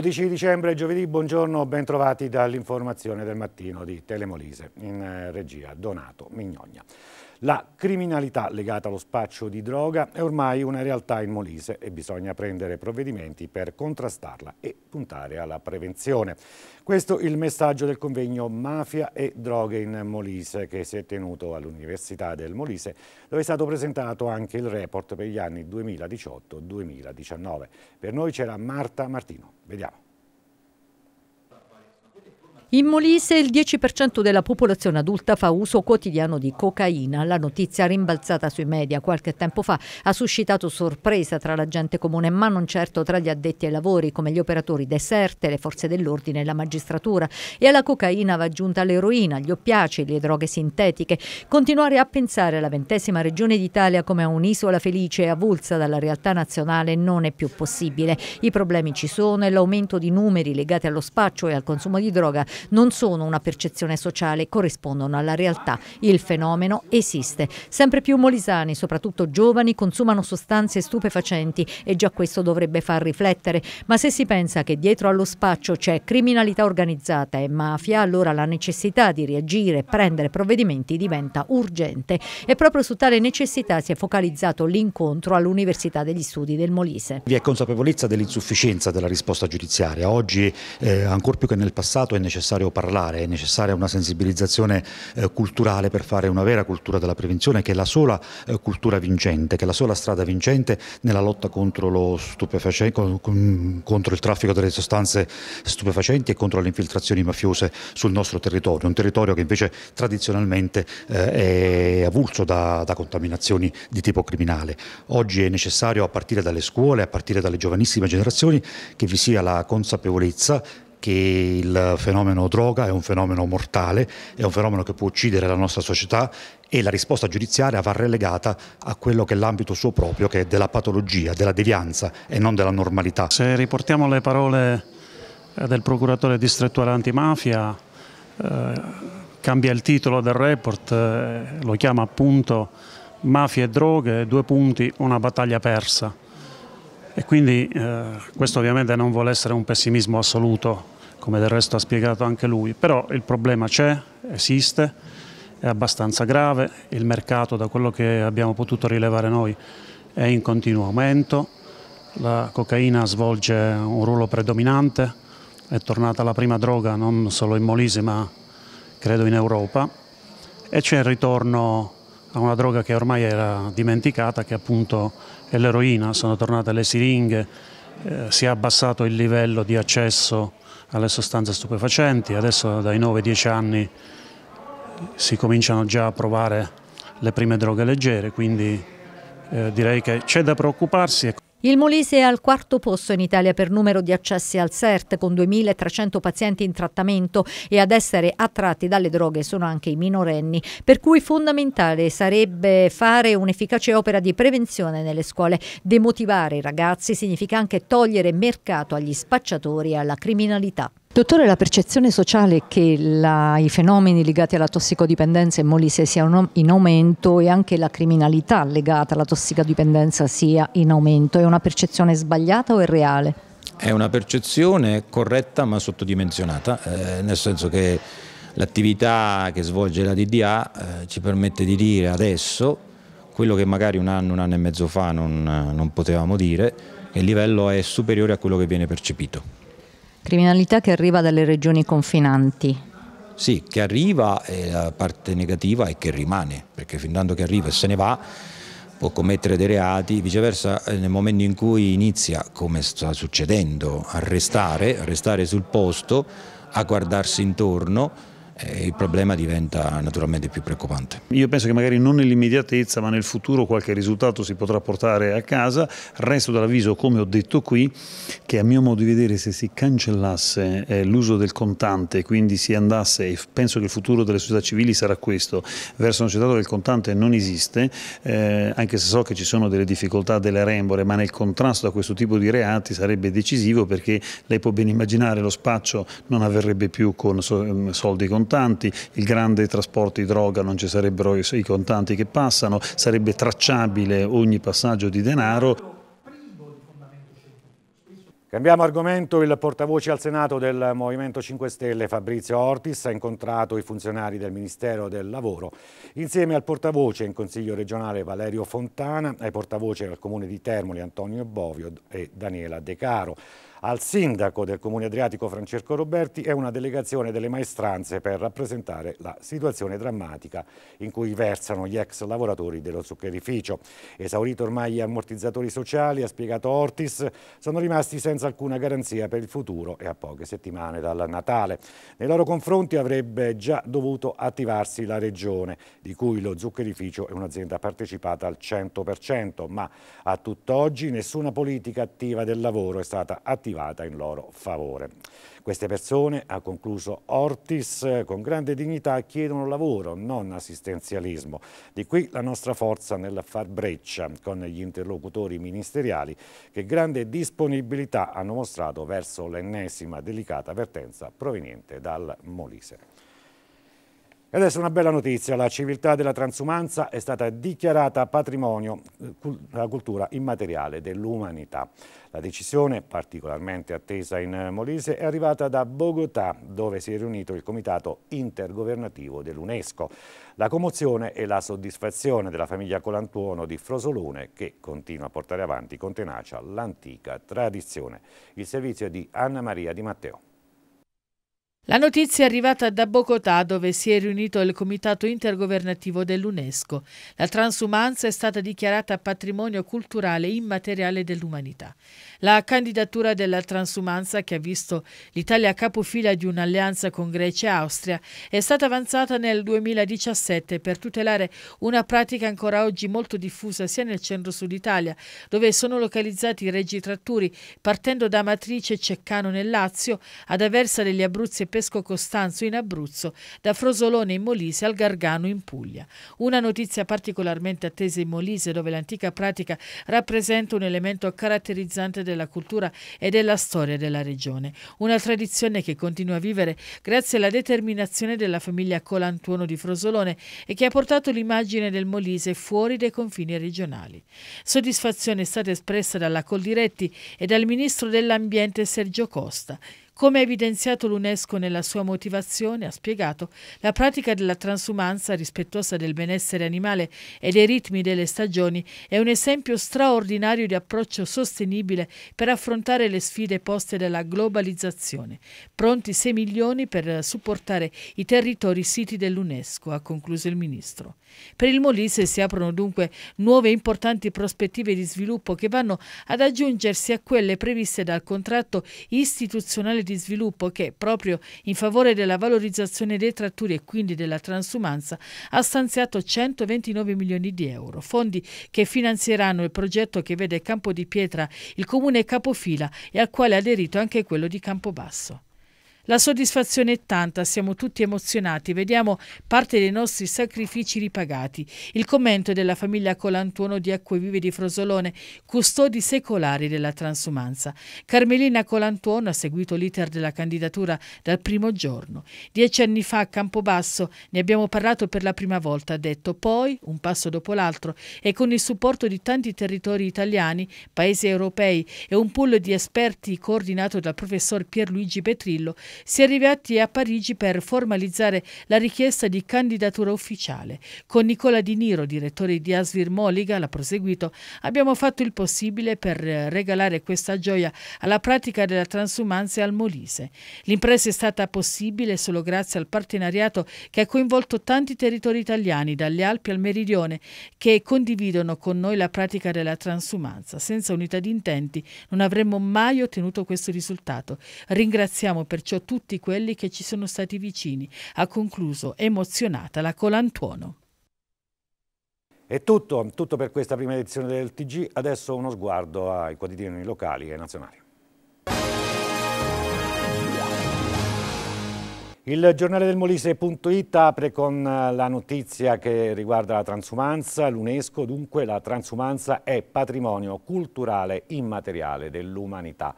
12 dicembre, giovedì, buongiorno, bentrovati dall'informazione del mattino di Telemolise, in eh, regia Donato Mignogna. La criminalità legata allo spaccio di droga è ormai una realtà in Molise e bisogna prendere provvedimenti per contrastarla e puntare alla prevenzione. Questo è il messaggio del convegno Mafia e droghe in Molise che si è tenuto all'Università del Molise dove è stato presentato anche il report per gli anni 2018-2019. Per noi c'era Marta Martino. Vediamo. In Molise il 10% della popolazione adulta fa uso quotidiano di cocaina. La notizia rimbalzata sui media qualche tempo fa ha suscitato sorpresa tra la gente comune, ma non certo tra gli addetti ai lavori come gli operatori deserte, le forze dell'ordine e la magistratura. E alla cocaina va aggiunta l'eroina, gli oppiaci, le droghe sintetiche. Continuare a pensare alla ventesima regione d'Italia come a un'isola felice e avulsa dalla realtà nazionale non è più possibile. I problemi ci sono e l'aumento di numeri legati allo spaccio e al consumo di droga non sono una percezione sociale, corrispondono alla realtà. Il fenomeno esiste. Sempre più molisani, soprattutto giovani, consumano sostanze stupefacenti e già questo dovrebbe far riflettere. Ma se si pensa che dietro allo spaccio c'è criminalità organizzata e mafia, allora la necessità di reagire e prendere provvedimenti diventa urgente. E proprio su tale necessità si è focalizzato l'incontro all'Università degli Studi del Molise. Vi è consapevolezza dell'insufficienza della risposta giudiziaria. Oggi, eh, ancor più che nel passato, è necessario necessario parlare, è necessaria una sensibilizzazione eh, culturale per fare una vera cultura della prevenzione che è la sola eh, cultura vincente, che è la sola strada vincente nella lotta contro lo stupefacente, contro il traffico delle sostanze stupefacenti e contro le infiltrazioni mafiose sul nostro territorio, un territorio che invece tradizionalmente eh, è avulso da, da contaminazioni di tipo criminale. Oggi è necessario a partire dalle scuole, a partire dalle giovanissime generazioni, che vi sia la consapevolezza che il fenomeno droga è un fenomeno mortale, è un fenomeno che può uccidere la nostra società e la risposta giudiziaria va relegata a quello che è l'ambito suo proprio, che è della patologia, della devianza e non della normalità. Se riportiamo le parole eh, del procuratore distrettuale antimafia, eh, cambia il titolo del report, eh, lo chiama appunto Mafia e droghe, due punti, una battaglia persa. E quindi eh, questo ovviamente non vuole essere un pessimismo assoluto, come del resto ha spiegato anche lui, però il problema c'è, esiste, è abbastanza grave, il mercato da quello che abbiamo potuto rilevare noi è in continuo aumento, la cocaina svolge un ruolo predominante, è tornata la prima droga non solo in Molise ma credo in Europa e c'è il ritorno a una droga che ormai era dimenticata che appunto e l'eroina, sono tornate le siringhe, eh, si è abbassato il livello di accesso alle sostanze stupefacenti, adesso dai 9-10 anni si cominciano già a provare le prime droghe leggere, quindi eh, direi che c'è da preoccuparsi. Il Molise è al quarto posto in Italia per numero di accessi al CERT, con 2.300 pazienti in trattamento e ad essere attratti dalle droghe sono anche i minorenni, per cui fondamentale sarebbe fare un'efficace opera di prevenzione nelle scuole. Demotivare i ragazzi significa anche togliere mercato agli spacciatori e alla criminalità. Dottore, la percezione sociale che la, i fenomeni legati alla tossicodipendenza in molise siano in aumento e anche la criminalità legata alla tossicodipendenza sia in aumento è una percezione sbagliata o è reale? È una percezione corretta ma sottodimensionata, eh, nel senso che l'attività che svolge la DDA eh, ci permette di dire adesso quello che magari un anno, un anno e mezzo fa non, non potevamo dire, che il livello è superiore a quello che viene percepito. Criminalità che arriva dalle regioni confinanti. Sì, che arriva e la parte negativa è che rimane, perché fin tanto che arriva e se ne va può commettere dei reati, viceversa eh, nel momento in cui inizia, come sta succedendo, a restare, a restare sul posto, a guardarsi intorno, eh, il problema diventa naturalmente più preoccupante. Io penso che magari non nell'immediatezza ma nel futuro qualche risultato si potrà portare a casa, resto dall'avviso come ho detto qui che a mio modo di vedere se si cancellasse eh, l'uso del contante quindi si andasse, e penso che il futuro delle società civili sarà questo, verso una società dove il contante non esiste, eh, anche se so che ci sono delle difficoltà delle rembore ma nel contrasto a questo tipo di reati sarebbe decisivo perché lei può ben immaginare lo spaccio non avverrebbe più con mm, soldi contanti contanti, il grande trasporto di droga non ci sarebbero i contanti che passano, sarebbe tracciabile ogni passaggio di denaro. Cambiamo argomento, il portavoce al Senato del Movimento 5 Stelle Fabrizio Ortis ha incontrato i funzionari del Ministero del Lavoro insieme al portavoce in Consiglio regionale Valerio Fontana, ai portavoce del Comune di Termoli Antonio Bovio e Daniela De Caro. Al sindaco del Comune Adriatico Francesco Roberti è una delegazione delle maestranze per rappresentare la situazione drammatica in cui versano gli ex lavoratori dello zuccherificio. Esaurito ormai gli ammortizzatori sociali, ha spiegato Ortis, sono rimasti senza alcuna garanzia per il futuro e a poche settimane dal Natale. Nei loro confronti avrebbe già dovuto attivarsi la Regione, di cui lo zuccherificio è un'azienda partecipata al 100%, ma a tutt'oggi nessuna politica attiva del lavoro è stata attivata attivata in loro favore. Queste persone, ha concluso Ortis, con grande dignità chiedono lavoro, non assistenzialismo. Di qui la nostra forza nel far breccia con gli interlocutori ministeriali che grande disponibilità hanno mostrato verso l'ennesima delicata vertenza proveniente dal Molise. E adesso una bella notizia, la civiltà della transumanza è stata dichiarata patrimonio eh, della cultura immateriale dell'umanità. La decisione, particolarmente attesa in eh, Molise, è arrivata da Bogotà, dove si è riunito il Comitato Intergovernativo dell'UNESCO. La commozione e la soddisfazione della famiglia Colantuono di Frosolone, che continua a portare avanti con tenacia l'antica tradizione. Il servizio è di Anna Maria Di Matteo. La notizia è arrivata da Bogotà dove si è riunito il comitato intergovernativo dell'UNESCO. La transumanza è stata dichiarata patrimonio culturale immateriale dell'umanità. La candidatura della transumanza che ha visto l'Italia capofila di un'alleanza con Grecia e Austria è stata avanzata nel 2017 per tutelare una pratica ancora oggi molto diffusa sia nel centro-sud Italia dove sono localizzati i reggi tratturi partendo da Matrice e Ceccano nel Lazio ad Aversa degli Abruzzi e Pescara Pesco Costanzo in Abruzzo, da Frosolone in Molise al Gargano in Puglia. Una notizia particolarmente attesa in Molise, dove l'antica pratica rappresenta un elemento caratterizzante della cultura e della storia della regione. Una tradizione che continua a vivere grazie alla determinazione della famiglia Colantuono di Frosolone e che ha portato l'immagine del Molise fuori dai confini regionali. Soddisfazione è stata espressa dalla Coldiretti e dal ministro dell'Ambiente Sergio Costa, come ha evidenziato l'UNESCO nella sua motivazione, ha spiegato, la pratica della transumanza rispettosa del benessere animale e dei ritmi delle stagioni è un esempio straordinario di approccio sostenibile per affrontare le sfide poste dalla globalizzazione. Pronti 6 milioni per supportare i territori siti dell'UNESCO, ha concluso il ministro. Per il Molise si aprono dunque nuove importanti prospettive di sviluppo che vanno ad aggiungersi a quelle previste dal contratto istituzionale di sviluppo che, proprio in favore della valorizzazione dei trattori e quindi della transumanza, ha stanziato 129 milioni di euro, fondi che finanzieranno il progetto che vede Campo di Pietra il comune capofila e al quale ha aderito anche quello di Campobasso. La soddisfazione è tanta, siamo tutti emozionati, vediamo parte dei nostri sacrifici ripagati. Il commento è della famiglia Colantuono di Acquevive di Frosolone, custodi secolari della transumanza. Carmelina Colantuono ha seguito l'iter della candidatura dal primo giorno. Dieci anni fa a Campobasso ne abbiamo parlato per la prima volta, ha detto, poi, un passo dopo l'altro, e con il supporto di tanti territori italiani, paesi europei e un pool di esperti coordinato dal professor Pierluigi Petrillo, si è arrivati a Parigi per formalizzare la richiesta di candidatura ufficiale. Con Nicola Di Niro, direttore di Asvir Moliga, l'ha proseguito, abbiamo fatto il possibile per regalare questa gioia alla pratica della transumanza al Molise. L'impresa è stata possibile solo grazie al partenariato che ha coinvolto tanti territori italiani, dalle Alpi al Meridione, che condividono con noi la pratica della transumanza. Senza unità di intenti non avremmo mai ottenuto questo risultato. Ringraziamo perciò tutti quelli che ci sono stati vicini, ha concluso emozionata la Colantuono. È tutto, tutto per questa prima edizione del TG, adesso uno sguardo ai quotidiani locali e nazionali. Il giornale del Molise.it apre con la notizia che riguarda la transumanza. L'UNESCO, dunque, la transumanza è patrimonio culturale immateriale dell'umanità.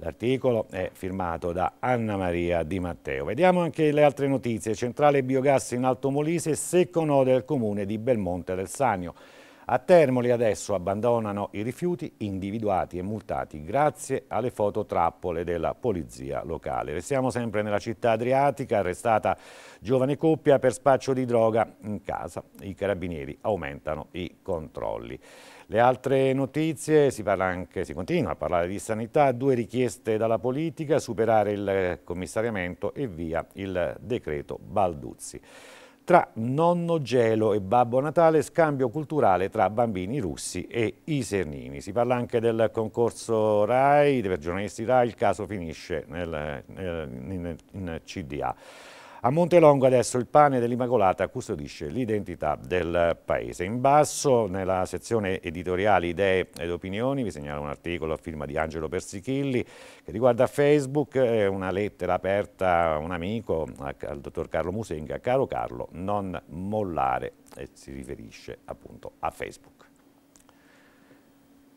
L'articolo è firmato da Anna Maria Di Matteo. Vediamo anche le altre notizie. Centrale biogas in Alto Molise, secco nodo del comune di Belmonte del Sagno. A Termoli adesso abbandonano i rifiuti individuati e multati grazie alle fototrappole della polizia locale. Restiamo sempre nella città adriatica, arrestata giovane coppia per spaccio di droga in casa. I carabinieri aumentano i controlli. Le altre notizie, si, parla anche, si, continua a parlare di sanità, due richieste dalla politica, superare il commissariamento e via il decreto Balduzzi tra nonno gelo e babbo natale, scambio culturale tra bambini russi e isernini. Si parla anche del concorso RAI, per giornalisti RAI, il caso finisce nel, nel, in, in CDA. A Montelongo adesso il pane dell'Immacolata custodisce l'identità del paese. In basso, nella sezione editoriale idee ed opinioni, vi segnalo un articolo a firma di Angelo Persichilli che riguarda Facebook, una lettera aperta a un amico, al dottor Carlo Musenga, caro Carlo, non mollare, e si riferisce appunto a Facebook.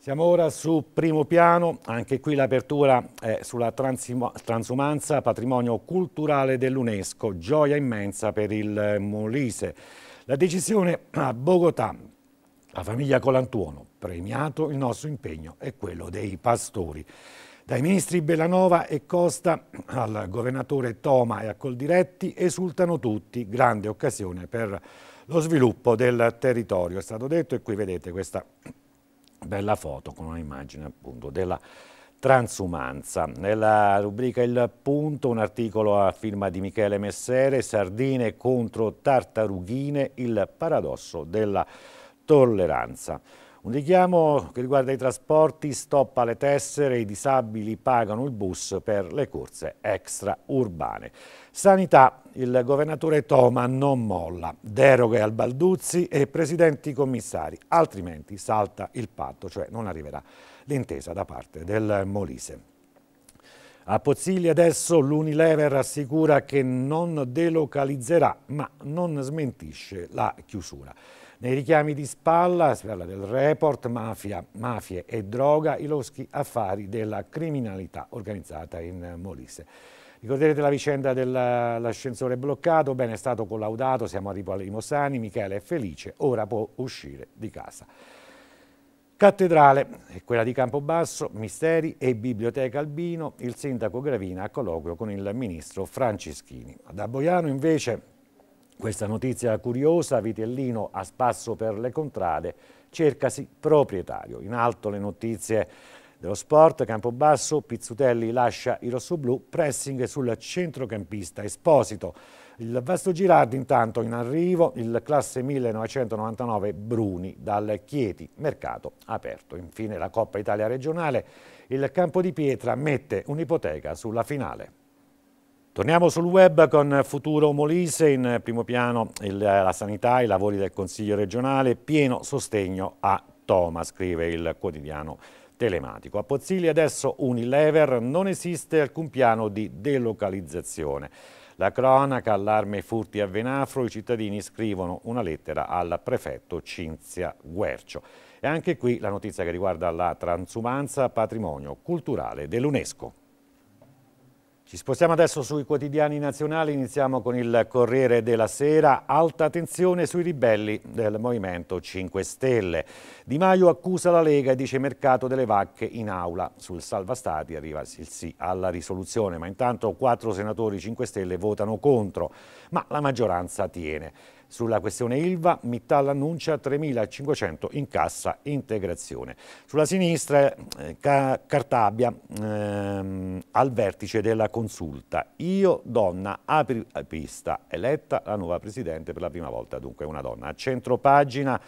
Siamo ora su primo piano, anche qui l'apertura è sulla transumanza, patrimonio culturale dell'UNESCO, gioia immensa per il Molise. La decisione a Bogotà, la famiglia Colantuono, premiato il nostro impegno e quello dei pastori. Dai ministri Bellanova e Costa al governatore Toma e a Coldiretti esultano tutti, grande occasione per lo sviluppo del territorio. È stato detto e qui vedete questa bella foto con un'immagine appunto della transumanza. Nella rubrica Il Punto un articolo a firma di Michele Messere, Sardine contro tartarughine, il paradosso della tolleranza. Un richiamo che riguarda i trasporti, stop alle tessere, i disabili pagano il bus per le corse extraurbane. Sanità, il governatore Toma non molla, deroghe al Balduzzi e presidenti commissari, altrimenti salta il patto, cioè non arriverà l'intesa da parte del Molise. A Pozzilli adesso l'Unilever assicura che non delocalizzerà, ma non smentisce la chiusura. Nei richiami di spalla si parla del report mafia, mafie e droga, i loschi affari della criminalità organizzata in Molise. Ricorderete la vicenda dell'ascensore bloccato, bene è stato collaudato, siamo arrivati ai Rimosani, Michele è felice, ora può uscire di casa. Cattedrale, quella di Campobasso, Misteri e Biblioteca Albino, il sindaco Gravina a colloquio con il ministro Franceschini. Da Boiano invece questa notizia curiosa, Vitellino a spasso per le contrade, cercasi proprietario. In alto le notizie dello sport, Campobasso, Pizzutelli lascia i rossoblù, pressing sul centrocampista Esposito. Il Vasto Girardi intanto in arrivo, il classe 1999 Bruni dal Chieti, mercato aperto. Infine la Coppa Italia regionale, il campo di pietra mette un'ipoteca sulla finale. Torniamo sul web con Futuro Molise, in primo piano il, la sanità, i lavori del Consiglio regionale, pieno sostegno a Toma, scrive il quotidiano telematico. A Pozzilli adesso Unilever non esiste alcun piano di delocalizzazione. La cronaca, allarme ai furti a Venafro, i cittadini scrivono una lettera al prefetto Cinzia Guercio. E anche qui la notizia che riguarda la transumanza patrimonio culturale dell'UNESCO. Ci spostiamo adesso sui quotidiani nazionali, iniziamo con il Corriere della Sera, alta tensione sui ribelli del Movimento 5 Stelle. Di Maio accusa la Lega e dice mercato delle vacche in aula. Sul salva stati arriva il sì alla risoluzione, ma intanto quattro senatori 5 Stelle votano contro, ma la maggioranza tiene. Sulla questione Ilva, Mittal annuncia 3.500 in cassa integrazione. Sulla sinistra, eh, Ca Cartabia ehm, al vertice della consulta. Io, donna, apri pista, eletta la nuova presidente per la prima volta, dunque una donna. A centro pagina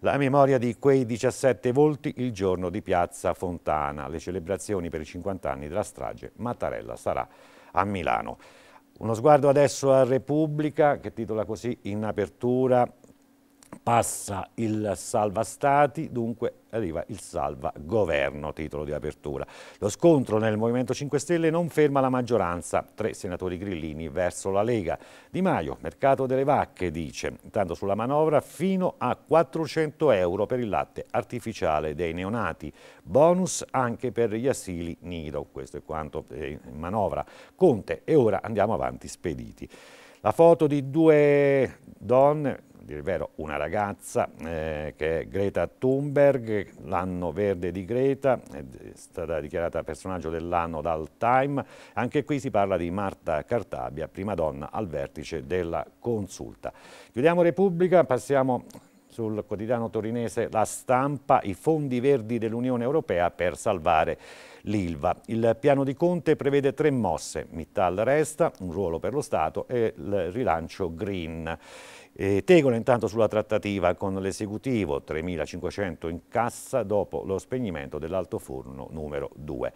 la memoria di quei 17 volti il giorno di Piazza Fontana. Le celebrazioni per i 50 anni della strage Mattarella sarà a Milano. Uno sguardo adesso a Repubblica, che titola così in apertura passa il salva stati, dunque arriva il salva governo, titolo di apertura. Lo scontro nel Movimento 5 Stelle non ferma la maggioranza, tre senatori grillini verso la Lega. Di Maio, mercato delle vacche, dice, intanto sulla manovra fino a 400 euro per il latte artificiale dei neonati, bonus anche per gli asili nido, questo è quanto in manovra. Conte e ora andiamo avanti spediti. La foto di due donne dire il vero, una ragazza eh, che è Greta Thunberg, l'anno verde di Greta, è stata dichiarata personaggio dell'anno dal Time. Anche qui si parla di Marta Cartabia, prima donna al vertice della consulta. Chiudiamo Repubblica, passiamo sul quotidiano torinese La Stampa, i fondi verdi dell'Unione Europea per salvare l'Ilva. Il piano di Conte prevede tre mosse, Mittal resta, un ruolo per lo Stato e il rilancio green. E Tegolo intanto sulla trattativa con l'esecutivo, 3.500 in cassa dopo lo spegnimento dell'alto forno numero 2.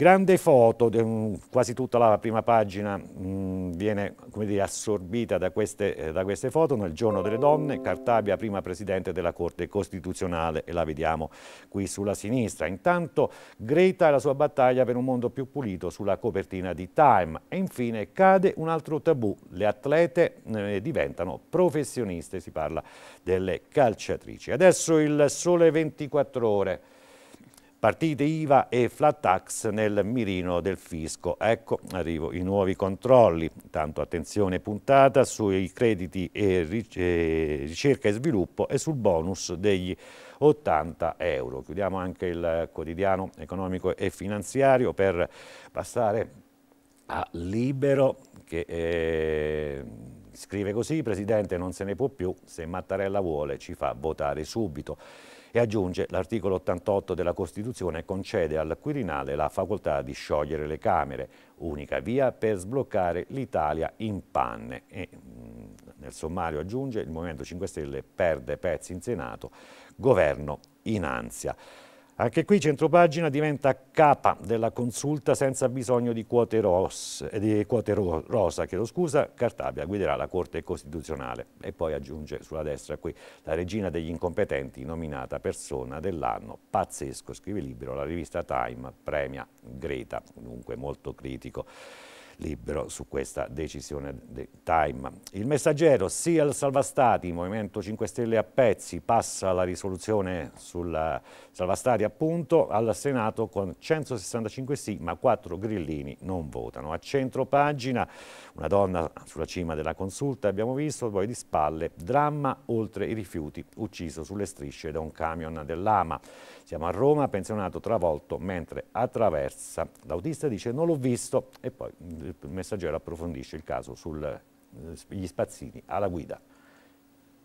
Grande foto, mm, quasi tutta la prima pagina mh, mm, viene dire, assorbita da queste, eh, da queste, foto, nel giorno delle donne, Cartabia prima presidente della Corte Costituzionale e la vediamo qui sulla sinistra. Intanto Greta e la sua battaglia per un mondo più pulito sulla copertina di Time e infine cade un altro tabù, le atlete eh, diventano professioniste, si parla delle calciatrici. Adesso il sole 24 ore partite IVA e flat tax nel mirino del fisco. Ecco, arrivo i nuovi controlli, tanto attenzione puntata sui crediti e ricerca e sviluppo e sul bonus degli 80 euro. Chiudiamo anche il quotidiano economico e finanziario per passare a Libero che eh, scrive così, Presidente non se ne può più, se Mattarella vuole ci fa votare subito. E aggiunge l'articolo 88 della Costituzione concede al Quirinale la facoltà di sciogliere le Camere, unica via per sbloccare l'Italia in panne. E, mm, nel sommario aggiunge il Movimento 5 Stelle perde pezzi in Senato, governo in ansia. Anche qui Centropagina diventa capa della consulta senza bisogno di quote, rosse, di quote ro rosa. Chiedo scusa, Cartabia guiderà la Corte Costituzionale e poi aggiunge sulla destra qui la regina degli incompetenti nominata persona dell'anno. Pazzesco, scrive libero la rivista Time, premia Greta, dunque molto critico libero su questa decisione di Time. Il messaggero sì al salvastati, Movimento 5 Stelle a pezzi, passa la risoluzione sul salvastati appunto al Senato con 165 sì ma 4 grillini non votano. A centro pagina una donna sulla cima della consulta abbiamo visto, poi di spalle dramma oltre i rifiuti ucciso sulle strisce da un camion dell'AMA. Siamo a Roma, pensionato travolto mentre attraversa. L'autista dice non l'ho visto e poi il messaggero approfondisce il caso sugli eh, spazzini alla guida.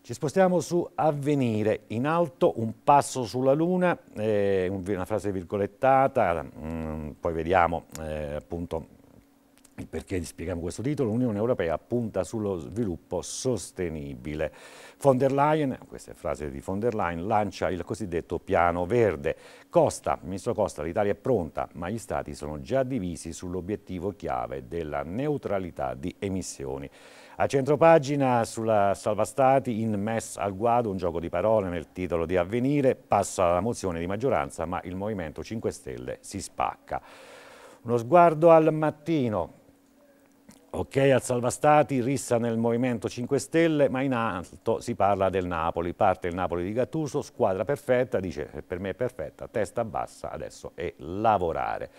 Ci spostiamo su Avvenire, in alto un passo sulla luna, eh, una frase virgolettata, mh, mm, poi vediamo eh, appunto il perché spieghiamo questo titolo, l'Unione Europea punta sullo sviluppo sostenibile. Von der Leyen, questa è frase di von der Leyen, lancia il cosiddetto piano verde. Costa, ministro Costa, l'Italia è pronta, ma gli stati sono già divisi sull'obiettivo chiave della neutralità di emissioni. A centro pagina sulla Salva Stati, in MES al guado, un gioco di parole nel titolo di avvenire, passa la mozione di maggioranza, ma il Movimento 5 Stelle si spacca. Uno sguardo al mattino, Ok al salvastati, rissa nel Movimento 5 Stelle, ma in alto si parla del Napoli. Parte il Napoli di Gattuso, squadra perfetta, dice eh, per me è perfetta, testa bassa, adesso è lavorare.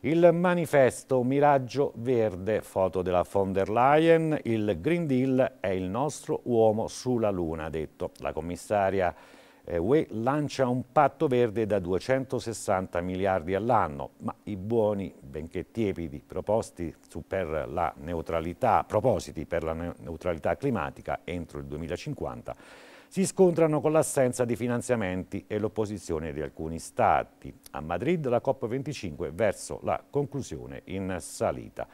Il manifesto Miraggio Verde, foto della von der Leyen, il Green Deal è il nostro uomo sulla luna, ha detto la commissaria eh, UE lancia un patto verde da 260 miliardi all'anno, ma i buoni, benché tiepidi, propositi per la neutralità, propositi per la neutralità climatica entro il 2050 si scontrano con l'assenza di finanziamenti e l'opposizione di alcuni stati. A Madrid la COP25 verso la conclusione in salita.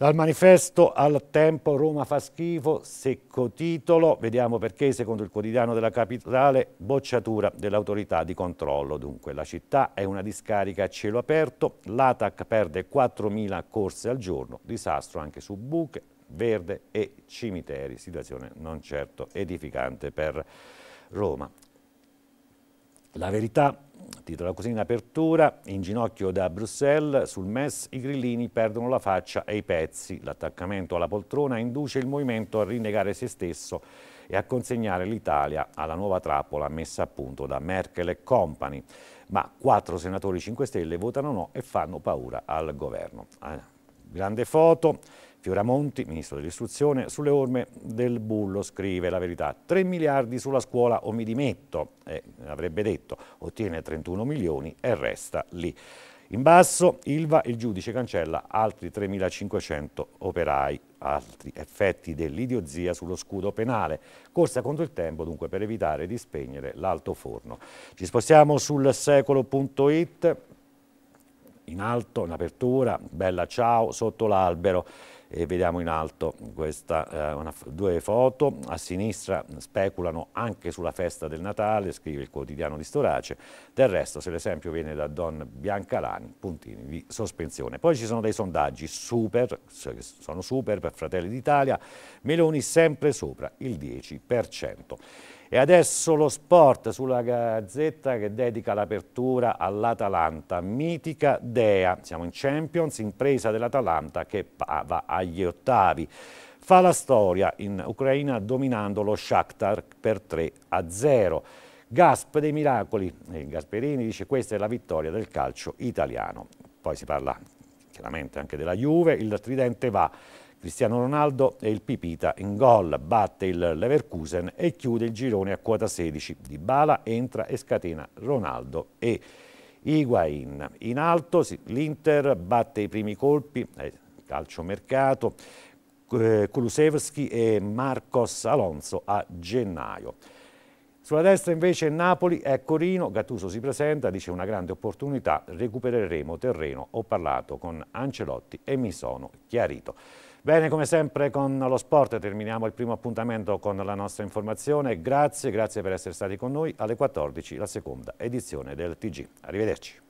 Dal manifesto al tempo Roma fa schifo, secco titolo, vediamo perché secondo il quotidiano della capitale bocciatura dell'autorità di controllo. Dunque la città è una discarica a cielo aperto, l'ATAC perde 4.000 corse al giorno, disastro anche su buche, verde e cimiteri, situazione non certo edificante per Roma. La verità, titola così in apertura, in ginocchio da Bruxelles, sul MES i grillini perdono la faccia e i pezzi. L'attaccamento alla poltrona induce il movimento a rinnegare se stesso e a consegnare l'Italia alla nuova trappola messa a punto da Merkel e Company. Ma quattro senatori 5 Stelle votano no e fanno paura al governo. Ah, grande foto Fioramonti, ministro dell'istruzione, sulle orme del bullo scrive la verità, 3 miliardi sulla scuola o mi dimetto, eh, avrebbe detto, ottiene 31 milioni e resta lì. In basso, Ilva, il giudice cancella altri 3.500 operai, altri effetti dell'idiozia sullo scudo penale. Corsa contro il tempo dunque per evitare di spegnere l'alto forno. Ci spostiamo sul secolo.it, in alto, in apertura, bella ciao, sotto l'albero. E vediamo in alto questa, eh, una, due foto, a sinistra speculano anche sulla festa del Natale, scrive il quotidiano di Storace, del resto se l'esempio viene da Don Biancalani, puntini di sospensione. Poi ci sono dei sondaggi super, sono super per Fratelli d'Italia, Meloni sempre sopra il 10%. E adesso lo sport sulla Gazzetta che dedica l'apertura all'Atalanta, mitica dea. Siamo in Champions, impresa dell'Atalanta che va agli ottavi. Fa la storia in Ucraina dominando lo Shakhtar per 3 a 0. Gasp dei miracoli, Gasperini dice questa è la vittoria del calcio italiano. Poi si parla chiaramente anche della Juve, il tridente va Cristiano Ronaldo e il Pipita in gol, batte il Leverkusen e chiude il girone a quota 16. Di Bala entra e scatena Ronaldo e Higuain. In alto l'Inter batte i primi colpi, eh, calciomercato, eh, Kulusevski e Marcos Alonso a gennaio. Sulla destra invece Napoli, è Corino, Gattuso si presenta, dice una grande opportunità, recupereremo terreno, ho parlato con Ancelotti e mi sono chiarito. Bene, come sempre con lo sport terminiamo il primo appuntamento con la nostra informazione. Grazie, grazie per essere stati con noi. Alle 14 la seconda edizione del TG. Arrivederci.